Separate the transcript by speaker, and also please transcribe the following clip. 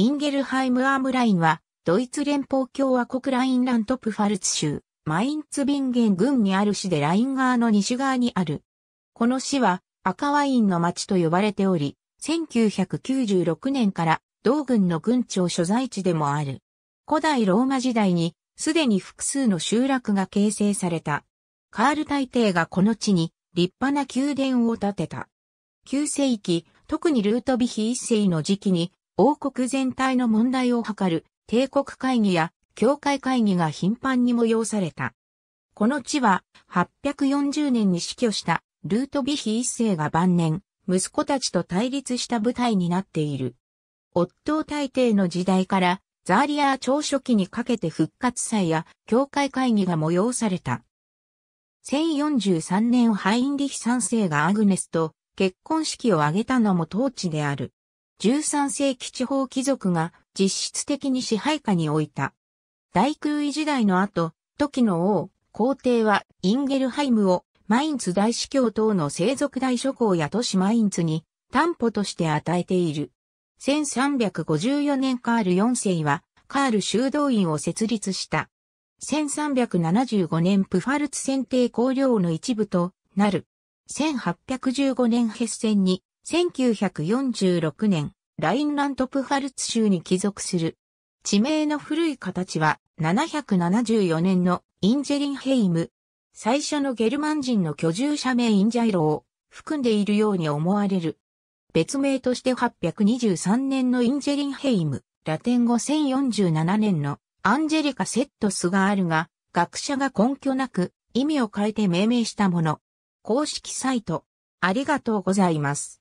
Speaker 1: インゲルハイムアームラインは、ドイツ連邦共和国ラインラントプファルツ州、マインツビンゲン郡にある市でライン側の西側にある。この市は赤ワインの町と呼ばれており、1996年から同郡の郡庁所在地でもある。古代ローマ時代にすでに複数の集落が形成された。カール大帝がこの地に立派な宮殿を建てた。9世紀、特にルートビヒ一世の時期に王国全体の問題を図る帝国会議や教会会議が頻繁に催された。この地は840年に死去したルートビヒ一世が晩年、息子たちと対立した舞台になっている。夫を大帝の時代からザーリアー朝初期にかけて復活祭や教会会議が催された。1043年ハインリヒ三世がアグネスと結婚式を挙げたのも当地である。13世紀地方貴族が実質的に支配下に置いた。大空位時代の後、時の王、皇帝はインゲルハイムをマインツ大司教等の生族大諸侯や都市マインツに担保として与えている。1354年カール4世はカール修道院を設立した。1375年プファルツ選定公領の一部となる。1815年決戦に1946年、ラインラントプファルツ州に帰属する。地名の古い形は、774年のインジェリンヘイム。最初のゲルマン人の居住者名インジャイロを含んでいるように思われる。別名として823年のインジェリンヘイム、ラテン語1047年のアンジェリカ・セットスがあるが、学者が根拠なく意味を変えて命名したもの。公式サイト、ありが
Speaker 2: とうございます。